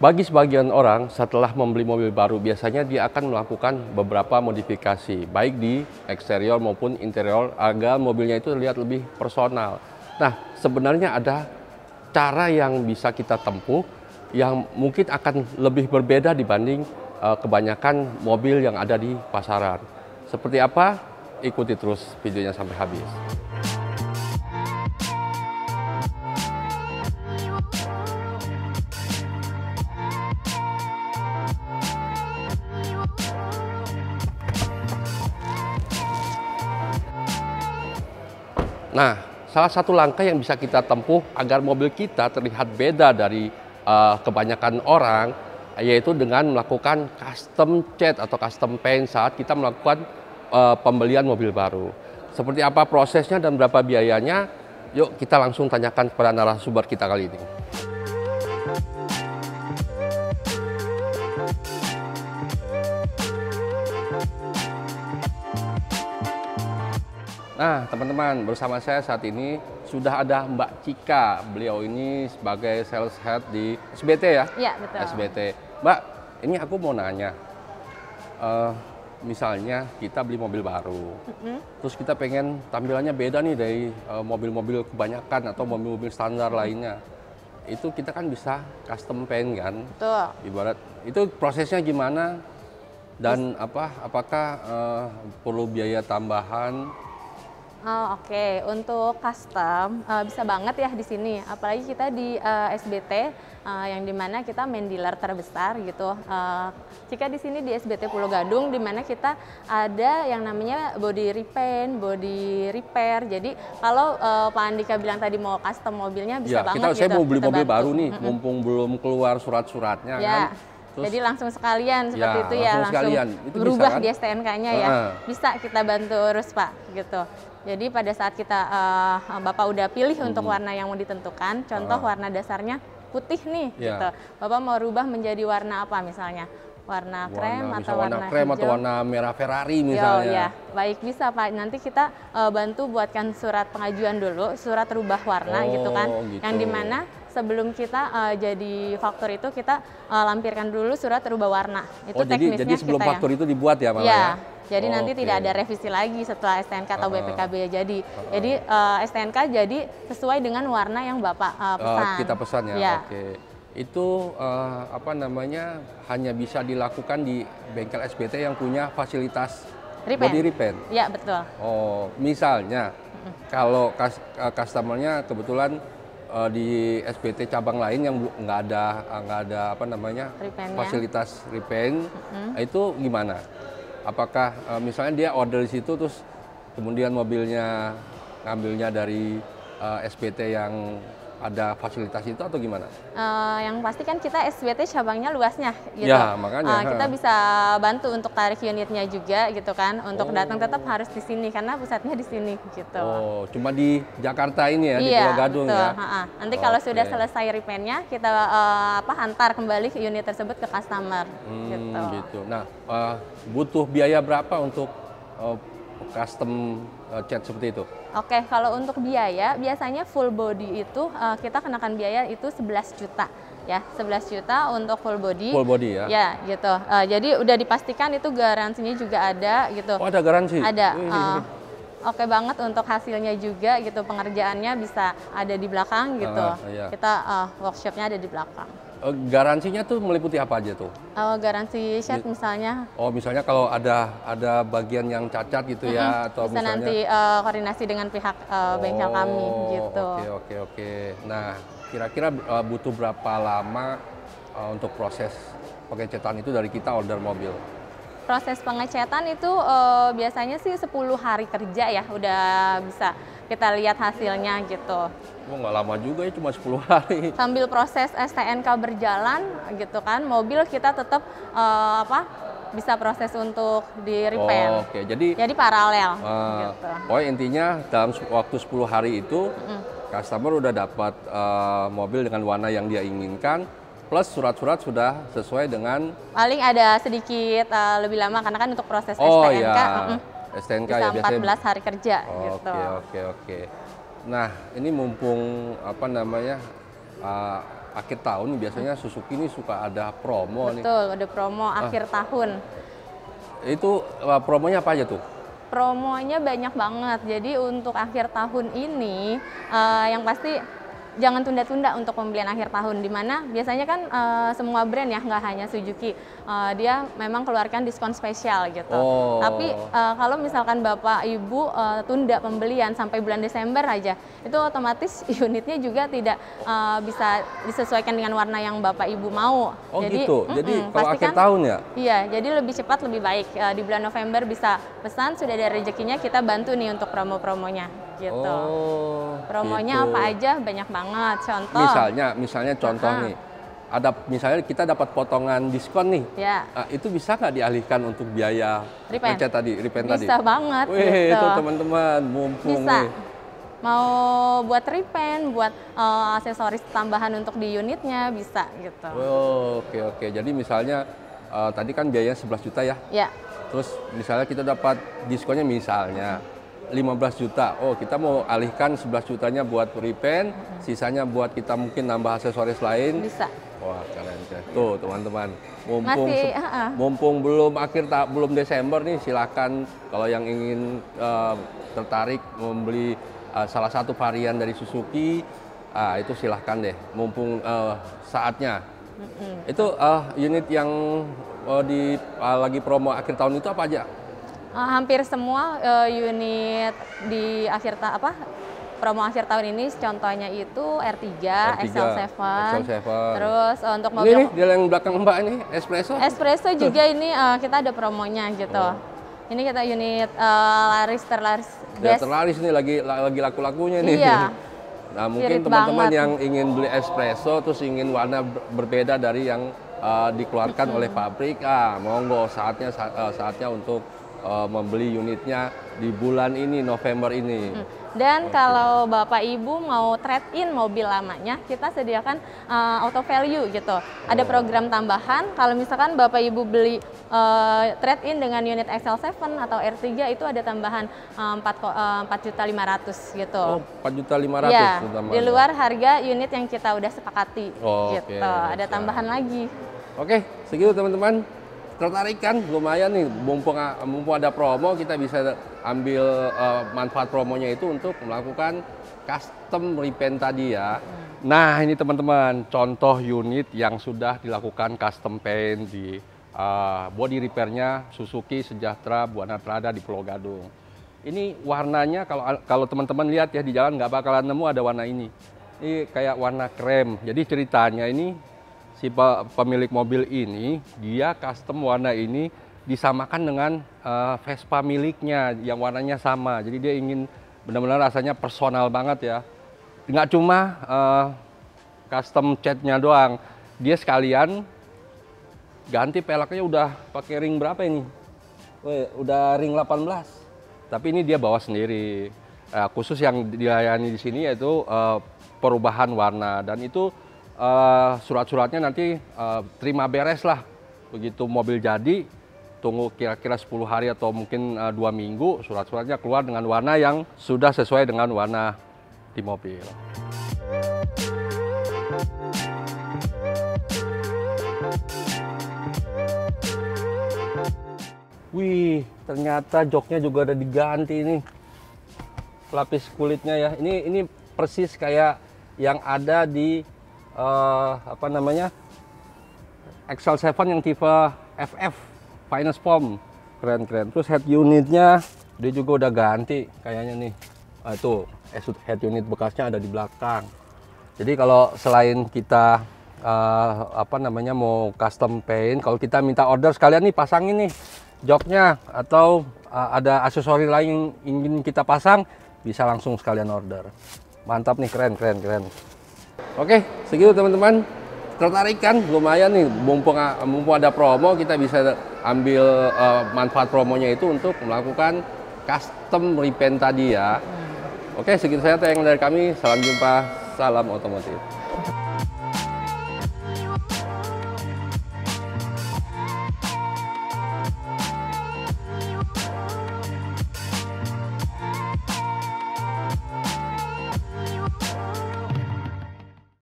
Bagi sebagian orang, setelah membeli mobil baru, biasanya dia akan melakukan beberapa modifikasi, baik di eksterior maupun interior, agar mobilnya itu terlihat lebih personal. Nah, sebenarnya ada cara yang bisa kita tempuh yang mungkin akan lebih berbeda dibanding uh, kebanyakan mobil yang ada di pasaran. Seperti apa? Ikuti terus videonya sampai habis. Nah, salah satu langkah yang bisa kita tempuh agar mobil kita terlihat beda dari uh, kebanyakan orang yaitu dengan melakukan custom chat atau custom paint saat kita melakukan uh, pembelian mobil baru. Seperti apa prosesnya dan berapa biayanya? Yuk kita langsung tanyakan kepada narasumber kita kali ini. Nah, teman-teman, bersama saya saat ini sudah ada Mbak Cika. Beliau ini sebagai sales head di SBT ya? Iya, betul. SBT. Mbak, ini aku mau nanya. Uh, misalnya kita beli mobil baru, mm-hmm. terus kita pengen tampilannya beda nih dari uh, mobil-mobil kebanyakan atau mobil-mobil standar lainnya. Itu kita kan bisa custom paint kan? Betul. Ibarat itu prosesnya gimana? Dan apa apakah uh, perlu biaya tambahan Oh, Oke, okay. untuk custom uh, bisa banget ya di sini. Apalagi kita di uh, eh, SBT uh, eh, yang dimana kita main dealer terbesar gitu. Uh, jika di sini di SBT Pulau Gadung, dimana kita ada yang namanya body repaint, body repair. Jadi kalau uh, Pak Andika bilang tadi mau custom mobilnya bisa ya, banget. Kita, gitu. saya mau beli mobil baru nih, mumpung belum keluar surat-suratnya ya. kan. Terus, Jadi langsung sekalian ya, seperti ya, itu ya, langsung, langsung sekalian. Itu berubah bisa, kan? di STNK-nya ya. Bisa kita bantu terus Pak gitu. Jadi pada saat kita uh, Bapak udah pilih -hmm. untuk warna yang mau ditentukan, contoh uh. warna dasarnya putih nih yeah. gitu. Bapak mau rubah menjadi warna apa misalnya? Warna, warna krem atau warna, warna krem hijau. atau warna merah Ferrari misalnya. Oh iya, baik bisa Pak. Nanti kita uh, bantu buatkan surat pengajuan dulu, surat rubah warna oh, gitu kan. Oh, gitu. Yang dimana sebelum kita uh, jadi faktor itu kita uh, lampirkan dulu surat terubah warna. Itu oh, teknisnya jadi, jadi sebelum ya. faktor itu dibuat ya malah iya. ya. Jadi oh, nanti okay. tidak ada revisi lagi setelah STNK atau uh, ah, ah. BPKB ya jadi. Uh, jadi uh, eh, STNK jadi sesuai dengan warna yang Bapak uh, pesan. Uh, kita pesan ya. ya. Oke. Okay. Itu uh, apa namanya hanya bisa dilakukan di bengkel SPT yang punya fasilitas body repaint. Iya betul. Oh, misalnya kalau kas customernya kebetulan uh, di SPT cabang lain yang nggak ada eh, nggak ada apa namanya repaint fasilitas repaint hmm itu gimana? Apakah uh, misalnya dia order di situ terus kemudian mobilnya ngambilnya dari uh, SPT yang ada fasilitas itu atau gimana? Uh, yang pasti kan kita SBT cabangnya luasnya gitu. Ya, makanya. Uh, kita bisa bantu untuk tarik unitnya juga gitu kan. Untuk oh. datang tetap harus di sini karena pusatnya di sini gitu. Oh, cuma di Jakarta ini ya, iya, di Pulau Gadung betul. ya. Ha -ha. Nanti oh, kalau sudah selesai repairnya kita uh, apa antar kembali ke unit tersebut ke customer hmm, gitu. gitu. Nah, uh, butuh biaya berapa untuk custom uh, eh, cat seperti itu? Oke, kalau untuk biaya biasanya full body itu uh, kita kenakan biaya itu 11 juta ya 11 juta untuk full body. Full body ya. Ya gitu. Uh, jadi udah dipastikan itu garansinya juga ada gitu. Oh ada garansi. Ada. Uh, Oke okay banget untuk hasilnya juga gitu pengerjaannya bisa ada di belakang gitu. Uh, iya. Kita uh, workshopnya ada di belakang. Eh, garansinya tuh meliputi apa aja tuh? Oh, garansi cat misalnya. Oh, misalnya kalau ada ada bagian yang cacat gitu mm -hmm. ya atau Bisa misalnya nanti uh, koordinasi dengan pihak uh, bengkel oh, kami gitu. Oke, okay, oke, okay, oke. Okay. Nah, kira-kira uh, butuh berapa lama uh, untuk proses pengecetan itu dari kita order mobil? Proses pengecetan itu uh, biasanya sih 10 hari kerja ya udah bisa kita lihat hasilnya gitu. Oh, nggak lama juga ya, cuma 10 hari. Sambil proses STNK berjalan gitu kan, mobil kita tetap uh, eh, apa bisa proses untuk di repair. Oh, okay. jadi jadi paralel. Uh, gitu. Oh intinya dalam waktu 10 hari itu mm. customer udah dapat uh, mobil dengan warna yang dia inginkan, plus surat-surat sudah sesuai dengan paling ada sedikit uh, lebih lama karena kan untuk proses oh, STNK. ya. Uh -uh. STNK bisa ya, 14 hari kerja oh, gitu. Oke, okay, oke, okay, oke. Okay. Nah, ini mumpung apa namanya? Uh, akhir tahun biasanya Suzuki ini suka ada promo Betul, nih. Betul, ada promo ah. akhir tahun. Itu uh, promonya apa aja tuh? Promonya banyak banget. Jadi untuk akhir tahun ini uh, yang pasti jangan tunda-tunda untuk pembelian akhir tahun di mana biasanya kan uh, semua brand ya nggak hanya Suzuki uh, dia memang keluarkan diskon spesial gitu oh. tapi uh, kalau misalkan bapak ibu uh, tunda pembelian sampai bulan Desember aja itu otomatis unitnya juga tidak uh, bisa disesuaikan dengan warna yang bapak ibu mau oh jadi, gitu mm -mm, jadi kalau pastikan, akhir tahun ya iya jadi lebih cepat lebih baik uh, di bulan November bisa pesan sudah ada rezekinya kita bantu nih untuk promo-promonya gitu. Oh, Promonya gitu. apa aja banyak banget. Contoh. Misalnya, misalnya contoh nih. Ada misalnya kita dapat potongan diskon nih. Ya. Nah, itu bisa nggak dialihkan untuk biaya repair tadi, repair tadi? Bisa banget. Wih, gitu. itu teman-teman, mumpung bisa. nih mau buat repaint, buat uh, aksesoris tambahan untuk di unitnya bisa gitu. Oh, oke okay, oke. Okay. Jadi misalnya uh, tadi kan biayanya 11 juta ya. Ya. Terus misalnya kita dapat diskonnya misalnya 15 juta. Oh, kita mau alihkan 11 jutanya buat puripen, hmm. sisanya buat kita mungkin nambah aksesoris lain. Bisa. Wah, keren cek. Tuh, teman-teman. Mumpung Masih, uh -uh. mumpung belum akhir tak belum Desember nih, silakan kalau yang ingin uh, tertarik membeli uh, salah satu varian dari Suzuki, uh, itu silahkan deh. Mumpung uh, saatnya. Mm -hmm. Itu uh, unit yang uh, di uh, lagi promo akhir tahun itu apa aja? uh, hampir semua uh, unit di akhir ta apa promo akhir tahun ini contohnya itu R3, R3 XL7, XL7. Terus uh, untuk mobil Ini nih, yang belakang Mbak ini Espresso. Espresso juga ini uh, kita ada promonya gitu. Oh. Ini kita unit uh, laris terlaris. Ya, terlaris nih lagi lagi laku-lakunya nih. Iya. Nah, mungkin teman-teman yang ingin beli espresso terus ingin warna berbeda dari yang uh, dikeluarkan oleh pabrik, ah monggo saatnya saat, uh, saatnya untuk uh, membeli unitnya di bulan ini November ini. Hmm. Dan okay. kalau Bapak Ibu mau trade in mobil lamanya, kita sediakan uh, auto value gitu. Ada oh. program tambahan kalau misalkan Bapak Ibu beli uh, trade in dengan unit XL7 atau R3 itu ada tambahan uh, 4 uh, gitu. Oh, juta iya, tambahan. Di luar harga unit yang kita udah sepakati oh, gitu. Okay. Ada tambahan lagi. Oke, okay, segitu teman-teman tertarik kan lumayan nih mumpung mumpung ada promo kita bisa ambil uh, manfaat promonya itu untuk melakukan custom repaint tadi ya. Nah ini teman-teman contoh unit yang sudah dilakukan custom paint di uh, body repairnya Suzuki Sejahtera Buana Prada di Pulau Gadung. Ini warnanya kalau kalau teman-teman lihat ya di jalan nggak bakalan nemu ada warna ini. Ini kayak warna krem. Jadi ceritanya ini si pemilik mobil ini dia custom warna ini disamakan dengan uh, Vespa miliknya yang warnanya sama. Jadi dia ingin benar-benar rasanya personal banget ya. Nggak cuma uh, custom catnya doang, dia sekalian ganti pelaknya udah pakai ring berapa ini? Weh, udah ring 18. Tapi ini dia bawa sendiri. Uh, khusus yang dilayani di sini yaitu uh, perubahan warna dan itu uh, surat-suratnya nanti uh, terima beres lah. Begitu mobil jadi, tunggu kira-kira 10 hari atau mungkin uh, minggu, surat-suratnya keluar dengan warna yang sudah sesuai dengan warna di mobil. Wih, ternyata joknya juga ada diganti ini. Lapis kulitnya ya. Ini ini persis kayak yang ada di uh, apa namanya Excel 7 yang tipe FF Finance Form keren-keren terus head unitnya dia juga udah ganti kayaknya nih uh, tuh eh, head unit bekasnya ada di belakang jadi kalau selain kita uh, apa namanya mau custom paint kalau kita minta order sekalian nih pasang ini joknya atau uh, ada aksesoris lain yang ingin kita pasang bisa langsung sekalian order mantap nih keren keren keren Oke, segitu teman-teman. Tertarik kan? Lumayan nih, mumpung, mumpung ada promo, kita bisa ambil uh, manfaat promonya itu untuk melakukan custom repaint tadi ya. Hmm. Oke, segitu saja tayang dari kami. Salam jumpa, salam otomotif.